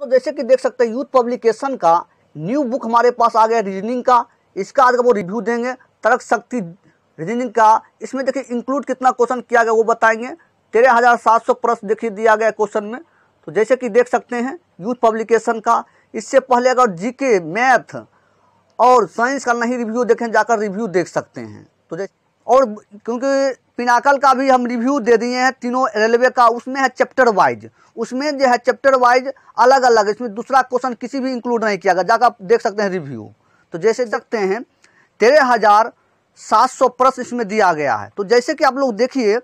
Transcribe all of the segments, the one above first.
तो जैसे कि देख सकते हैं यूथ पब्लिकेशन का न्यू बुक हमारे पास आ गया रीजनिंग का इसका आज वो रिव्यू देंगे तर्क शक्ति रीजनिंग का इसमें देखिए इंक्लूड कितना क्वेश्चन किया गया वो बताएंगे तेरह हज़ार सात सौ प्रश्न देखिए दिया गया क्वेश्चन में तो जैसे कि देख सकते हैं यूथ पब्लिकेशन का इससे पहले अगर जीके मैथ और साइंस का नहीं रिव्यू देखें जाकर रिव्यू देख सकते हैं तो जैसे और क्योंकि पिनाकल का भी हम रिव्यू दे दिए हैं तीनों रेलवे का उसमें है चैप्टर वाइज उसमें जो है चैप्टर वाइज अलग अलग इसमें दूसरा क्वेश्चन किसी भी इंक्लूड नहीं किया गया जाकर आप देख सकते हैं रिव्यू तो जैसे देखते हैं तेरह हज़ार सात सौ प्रश्न इसमें दिया गया है तो जैसे कि आप लोग देखिए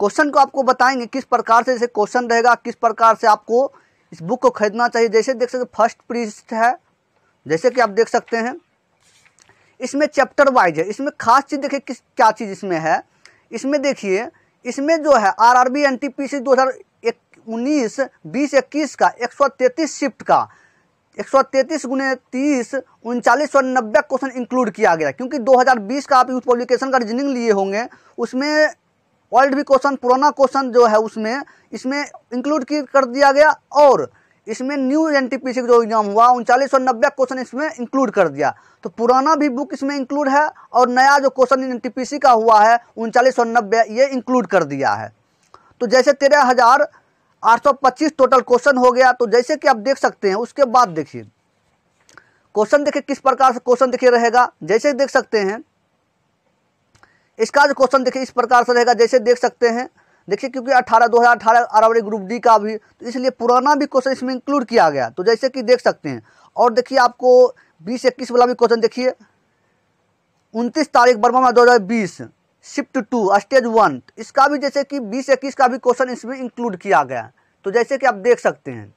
क्वेश्चन को आपको बताएंगे किस प्रकार से जैसे क्वेश्चन रहेगा किस प्रकार से आपको इस बुक को खरीदना चाहिए जैसे देख सकते फर्स्ट प्रिस्ट है जैसे कि आप देख सकते हैं इसमें चैप्टर वाइज है इसमें खास चीज़ देखिए किस क्या चीज़ इसमें है इसमें देखिए इसमें जो है R R B N T P C दो हज़ार उन्नीस बीस इक्कीस का एक सौ तैतीस शिफ्ट का एक सौ तैंतीस गुने तीस उनचालीस सौ नब्बे क्वेश्चन इंक्लूड किया गया क्योंकि 2020 का आप यूथ पब्लिकेशन का रीजनिंग लिए होंगे उसमें ओल्ड भी क्वेश्चन पुराना क्वेश्चन जो है उसमें इसमें इंक्लूड कर दिया गया और इसमें न्यू एन जो एग्ज़ाम हुआ उनचालीस सौ नब्बे क्वेश्चन इसमें इंक्लूड कर दिया तो पुराना भी बुक इसमें इंक्लूड है और नया जो क्वेश्चन एन का हुआ है उनचालीस सौ नब्बे ये इंक्लूड कर दिया है तो जैसे तेरह हज़ार आठ सौ पच्चीस टोटल क्वेश्चन हो गया तो जैसे कि आप देख सकते हैं उसके बाद देखिए क्वेश्चन देखिए किस प्रकार से क्वेश्चन देखिए रहेगा जैसे देख सकते हैं इसका जो क्वेश्चन देखिए इस प्रकार से रहेगा जैसे देख सकते हैं देखिए क्योंकि 18 2018 अरावरी ग्रुप डी का भी तो इसलिए पुराना भी क्वेश्चन इसमें इंक्लूड किया गया तो जैसे कि देख सकते हैं और देखिए आपको बीस इक्कीस वाला भी क्वेश्चन देखिए उनतीस तारीख बर्मा दो हज़ार बीस शिफ्ट टू स्टेज वन इसका भी जैसे कि बीस इक्कीस का भी क्वेश्चन इसमें इंक्लूड किया गया तो जैसे कि आप देख सकते हैं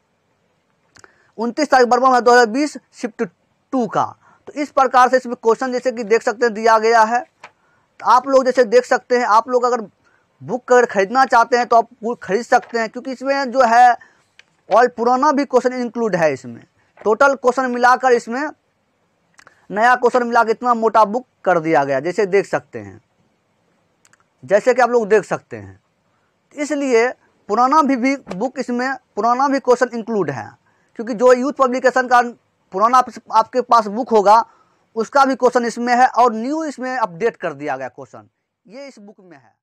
उनतीस तारीख बर्मा दो हज़ार बीस शिफ्ट टू का तो इस प्रकार से इसमें क्वेश्चन जैसे कि देख सकते हैं दिया गया है तो आप लोग जैसे देख सकते हैं आप लोग अगर बुक अगर खरीदना चाहते हैं तो आप खरीद सकते हैं क्योंकि इसमें जो है ऑल पुराना भी क्वेश्चन इंक्लूड है इसमें टोटल क्वेश्चन मिलाकर इसमें नया क्वेश्चन मिलाकर इतना मोटा बुक कर दिया गया जैसे देख सकते हैं जैसे कि आप लोग देख सकते हैं इसलिए पुराना भी, भी बुक इसमें पुराना भी क्वेश्चन इंक्लूड है क्योंकि जो यूथ पब्लिकेशन का पुराना आपके पास बुक होगा उसका भी क्वेश्चन इसमें है और न्यू इसमें अपडेट कर दिया गया क्वेश्चन ये इस बुक में है